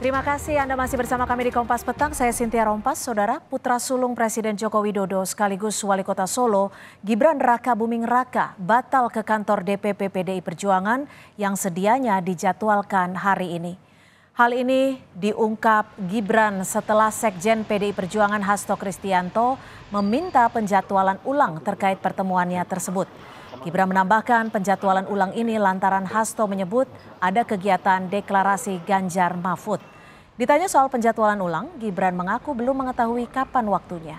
Terima kasih Anda masih bersama kami di Kompas Petang. Saya Sintia Rompas, Saudara Putra Sulung Presiden Joko Widodo sekaligus Wali Kota Solo, Gibran Raka Buming Raka batal ke kantor DPP PDI Perjuangan yang sedianya dijadwalkan hari ini. Hal ini diungkap Gibran setelah Sekjen PDI Perjuangan Hasto Kristianto meminta penjadwalan ulang terkait pertemuannya tersebut. Gibran menambahkan penjadwalan ulang ini lantaran Hasto menyebut ada kegiatan deklarasi Ganjar Mahfud. Ditanya soal penjadwalan ulang, Gibran mengaku belum mengetahui kapan waktunya.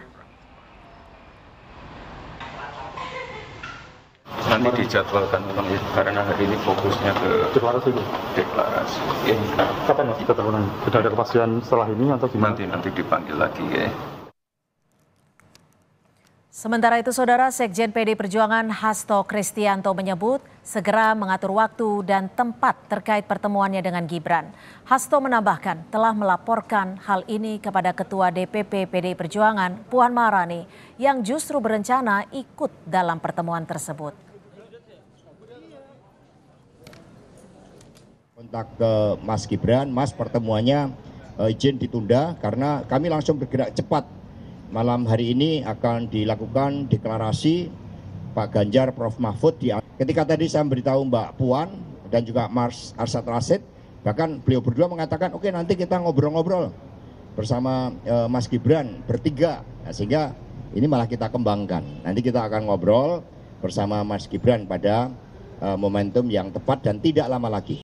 Nanti dijadwalkan ulang itu ya, karena hari ini fokusnya ke deklarasi. Deklarasi. Ya, kapan mas? Sudah ada kepastian setelah ini atau gimana? Nanti nanti dipanggil lagi ya. Sementara itu Saudara Sekjen PD Perjuangan Hasto Kristianto menyebut segera mengatur waktu dan tempat terkait pertemuannya dengan Gibran. Hasto menambahkan telah melaporkan hal ini kepada Ketua DPP PD Perjuangan Puan Maharani yang justru berencana ikut dalam pertemuan tersebut. Kontak ke Mas Gibran, Mas pertemuannya eh, izin ditunda karena kami langsung bergerak cepat malam hari ini akan dilakukan deklarasi Pak Ganjar Prof Mahfud di ketika tadi saya beritahu Mbak Puan dan juga Mars Arsat Rasid bahkan beliau berdua mengatakan oke okay, nanti kita ngobrol-ngobrol bersama e, Mas Gibran bertiga nah, sehingga ini malah kita kembangkan nanti kita akan ngobrol bersama Mas Gibran pada e, momentum yang tepat dan tidak lama lagi